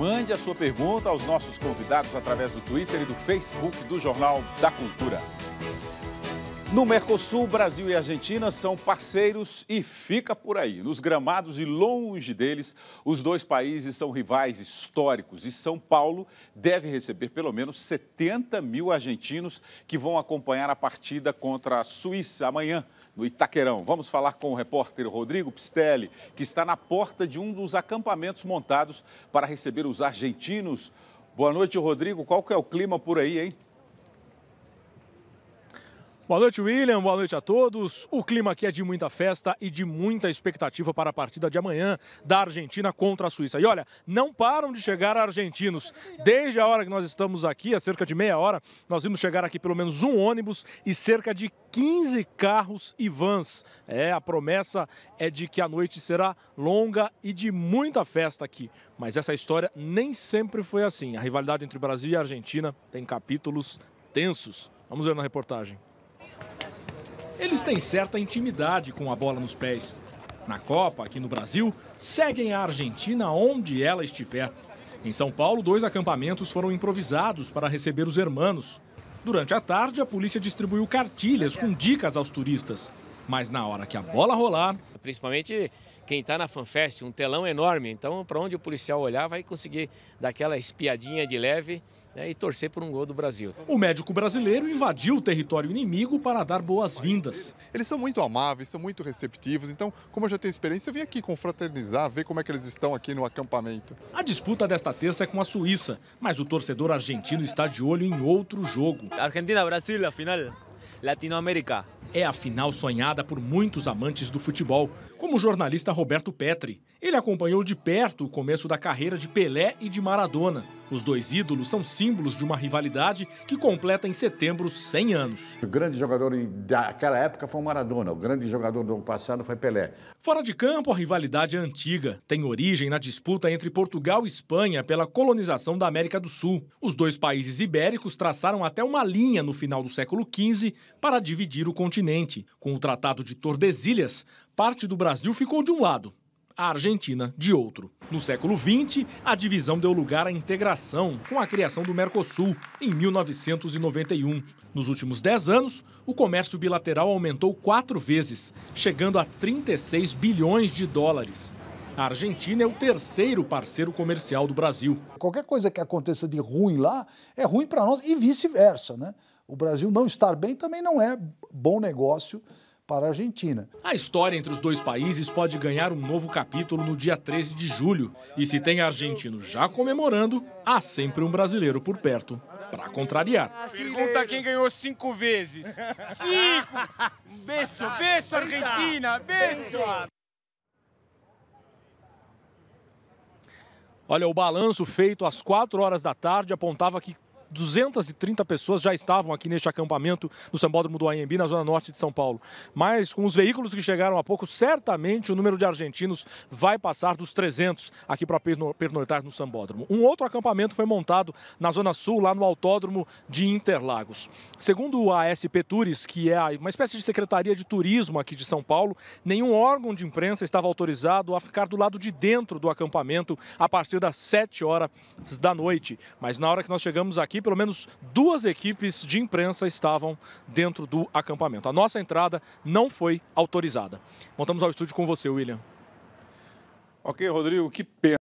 Mande a sua pergunta aos nossos convidados através do Twitter e do Facebook do Jornal da Cultura. No Mercosul, Brasil e Argentina são parceiros e fica por aí. Nos gramados e longe deles, os dois países são rivais históricos e São Paulo deve receber pelo menos 70 mil argentinos que vão acompanhar a partida contra a Suíça amanhã no Itaquerão. Vamos falar com o repórter Rodrigo Pistelli, que está na porta de um dos acampamentos montados para receber os argentinos. Boa noite, Rodrigo. Qual que é o clima por aí, hein? Boa noite, William. Boa noite a todos. O clima aqui é de muita festa e de muita expectativa para a partida de amanhã da Argentina contra a Suíça. E olha, não param de chegar argentinos. Desde a hora que nós estamos aqui, há cerca de meia hora, nós vimos chegar aqui pelo menos um ônibus e cerca de 15 carros e vans. É, a promessa é de que a noite será longa e de muita festa aqui. Mas essa história nem sempre foi assim. A rivalidade entre Brasil e Argentina tem capítulos tensos. Vamos ver na reportagem eles têm certa intimidade com a bola nos pés. Na Copa, aqui no Brasil, seguem a Argentina onde ela estiver. Em São Paulo, dois acampamentos foram improvisados para receber os hermanos. Durante a tarde, a polícia distribuiu cartilhas com dicas aos turistas. Mas na hora que a bola rolar. Principalmente quem está na FanFest, um telão enorme. Então, para onde o policial olhar, vai conseguir dar aquela espiadinha de leve né, e torcer por um gol do Brasil. O médico brasileiro invadiu o território inimigo para dar boas-vindas. Eles são muito amáveis, são muito receptivos, então, como eu já tenho experiência, eu vim aqui confraternizar, ver como é que eles estão aqui no acampamento. A disputa desta terça é com a Suíça, mas o torcedor argentino está de olho em outro jogo. Argentina-Brasil, a final. Latinoamérica. É a final sonhada por muitos amantes do futebol, como o jornalista Roberto Petri, ele acompanhou de perto o começo da carreira de Pelé e de Maradona. Os dois ídolos são símbolos de uma rivalidade que completa em setembro 100 anos. O grande jogador daquela época foi o Maradona, o grande jogador do ano passado foi Pelé. Fora de campo, a rivalidade é antiga. Tem origem na disputa entre Portugal e Espanha pela colonização da América do Sul. Os dois países ibéricos traçaram até uma linha no final do século XV para dividir o continente. Com o Tratado de Tordesilhas, parte do Brasil ficou de um lado a Argentina de outro. No século XX, a divisão deu lugar à integração com a criação do Mercosul em 1991. Nos últimos 10 anos, o comércio bilateral aumentou quatro vezes, chegando a 36 bilhões de dólares. A Argentina é o terceiro parceiro comercial do Brasil. Qualquer coisa que aconteça de ruim lá é ruim para nós e vice-versa. Né? O Brasil não estar bem também não é bom negócio para a Argentina. A história entre os dois países pode ganhar um novo capítulo no dia 13 de julho. E se tem argentino já comemorando, há sempre um brasileiro por perto para contrariar. Pergunta quem ganhou cinco vezes. Cinco! Um Beijo, beijo, Argentina! Beijo! Olha, o balanço feito às quatro horas da tarde apontava que 230 pessoas já estavam aqui neste acampamento no Sambódromo do Anhembi, na zona norte de São Paulo. Mas com os veículos que chegaram há pouco, certamente o número de argentinos vai passar dos 300 aqui para pernoitar no Sambódromo. Um outro acampamento foi montado na zona sul, lá no autódromo de Interlagos. Segundo a SP Tours, que é uma espécie de secretaria de turismo aqui de São Paulo, nenhum órgão de imprensa estava autorizado a ficar do lado de dentro do acampamento a partir das 7 horas da noite. Mas na hora que nós chegamos aqui, pelo menos duas equipes de imprensa estavam dentro do acampamento. A nossa entrada não foi autorizada. Voltamos ao estúdio com você, William. Ok, Rodrigo, que pena.